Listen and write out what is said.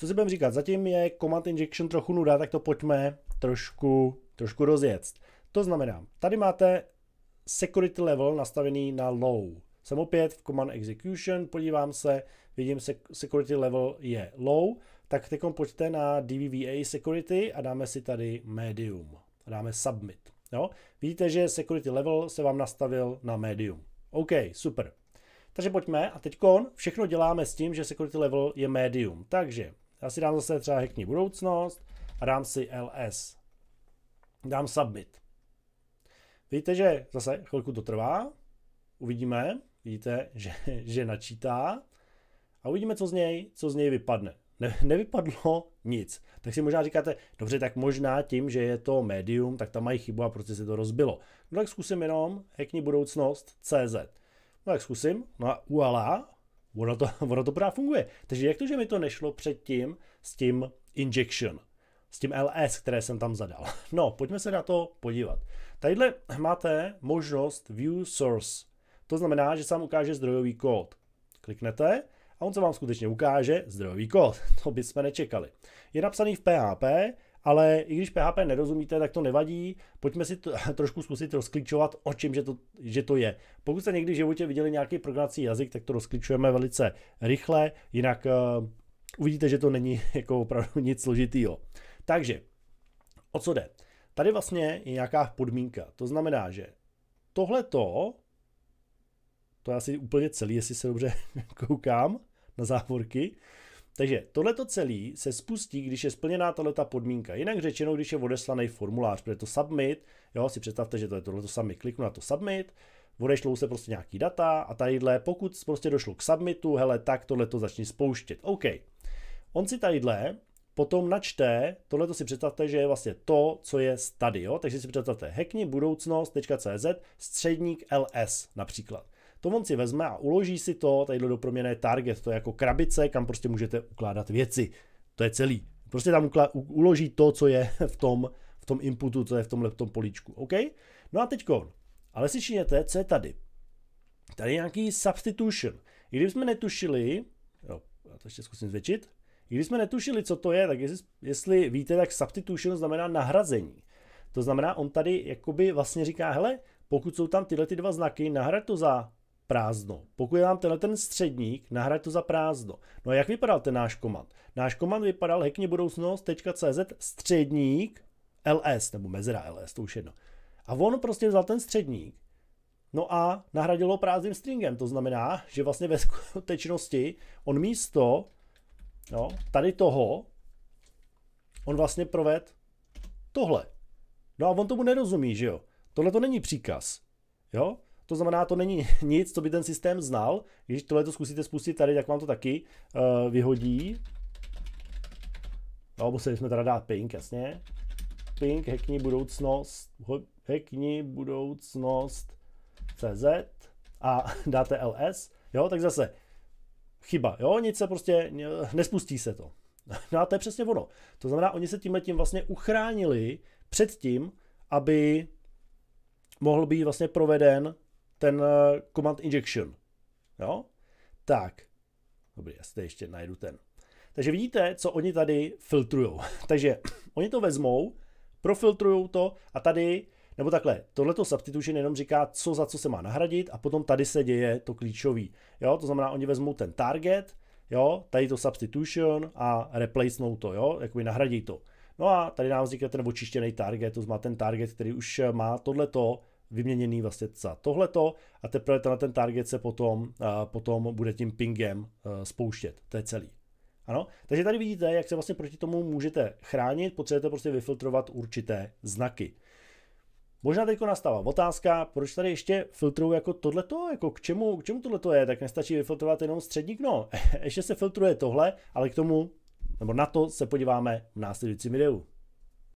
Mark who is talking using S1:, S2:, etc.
S1: Co si budeme říkat, zatím je Command Injection trochu nuda, tak to pojďme trošku, trošku rozjet. To znamená, tady máte security level nastavený na low. Jsem opět v Command Execution, podívám se, vidím, security level je low, tak teď pojďte na DVVA security a dáme si tady medium. A dáme submit. Jo? Vidíte, že security level se vám nastavil na medium. OK, super. Takže pojďme a teď všechno děláme s tím, že security level je medium. Takže já si dám zase třeba hekní budoucnost a dám si ls. Dám submit. Vidíte, že zase chvilku to trvá. Uvidíme, vidíte, že, že načítá. A uvidíme, co z něj, co z něj vypadne. Ne, nevypadlo nic. Tak si možná říkáte, dobře, tak možná tím, že je to médium, tak tam mají chybu a prostě se to rozbilo. No tak zkusím jenom hekni budoucnost CZ. No tak zkusím, no a uala, ono to, ono to právě funguje. Takže jak to, že mi to nešlo předtím s tím injection, s tím LS, které jsem tam zadal. No, pojďme se na to podívat. Tadyhle máte možnost View Source. To znamená, že vám ukáže zdrojový kód. Kliknete a on se vám skutečně ukáže zdrojový kód. To bychom nečekali. Je napsaný v PHP, ale i když PHP nerozumíte, tak to nevadí. Pojďme si to, trošku zkusit rozklíčovat, o čem že to, že to je. Pokud jste někdy v životě viděli nějaký programací jazyk, tak to rozklíčujeme velice rychle, jinak uh, uvidíte, že to není jako opravdu nic složitýho. Takže, o co jde? Tady vlastně je nějaká podmínka. To znamená, že tohle to, to je asi úplně celý, jestli se dobře koukám na závorky, uh, takže tohleto celé se spustí, když je splněná tato podmínka. Jinak řečeno, když je odeslaný formulář, protože to submit, jo, si představte, že to je tohleto sami kliknu na to submit, odešlou se prostě nějaký data a tadyhle, pokud prostě došlo k submitu, hele, tak tohleto to spouštět. OK. On si tadyhle potom načte, tohleto to si představte, že je vlastně to, co je tady, jo? takže si představte hackni budoucnost.cz středník ls například to on si vezme a uloží si to tady do proměné target, to je jako krabice, kam prostě můžete ukládat věci. To je celý. Prostě tam uloží to, co je v tom, v tom inputu, co je v tomhle tom políčku. OK? No a teďko, Ale si činěte, co je tady. Tady je nějaký substitution. I kdybychom netušili, jo, já to ještě zkusím zvětšit, i když jsme netušili, co to je, tak jestli, jestli víte, tak substitution znamená nahrazení. To znamená, on tady jakoby vlastně říká, hele, pokud jsou tam tyhle ty dva znaky, nahrad to za prázdno. Pokud je vám tenhle ten středník, nahrať to za prázdno. No a jak vypadal ten náš komand? Náš komand vypadal budoucnost.cz středník ls, nebo mezera ls, to už jedno. A on prostě vzal ten středník, no a nahradil ho prázdným stringem, to znamená, že vlastně ve skutečnosti on místo no, tady toho, on vlastně proved tohle. No a on tomu nerozumí, že jo? Tohle to není příkaz. Jo? To znamená, to není nic, co by ten systém znal. Když tohle to zkusíte spustit tady, tak vám to taky uh, vyhodí. No, museli jsme teda dát ping, jasně. Ping, hackni budoucnost, hackni budoucnost CZ a dáte LS. Jo, tak zase chyba, jo, nic se prostě, nespustí se to. No a to je přesně ono. To znamená, oni se tímhle tím vlastně uchránili před tím, aby mohl být vlastně proveden ten eh, command injection. Jo? Tak. Dobrý, já si ještě najdu ten. Takže vidíte, co oni tady filtrujou. Takže oni to vezmou, profiltrujou to a tady, nebo takhle, tohleto substitution jenom říká, co za co se má nahradit a potom tady se děje to klíčový. Jo, to znamená, oni vezmou ten target, jo, tady to substitution a replacenou to, jo, jakoby nahradí to. No a tady nám vznikne ten očištěný target, to znamená ten target, který už eh, má tohleto vyměněný vlastně za tohleto a teprve na ten target se potom, potom bude tím pingem e, spouštět. To je celý. Ano, takže tady vidíte, jak se vlastně proti tomu můžete chránit, potřebujete prostě vyfiltrovat určité znaky. Možná teď nastává otázka, proč tady ještě filtruju jako tohleto, jako k čemu, k čemu tohleto je, tak nestačí vyfiltrovat jenom střední dno. ještě se filtruje tohle, ale k tomu, nebo na to se podíváme v následujícím videu.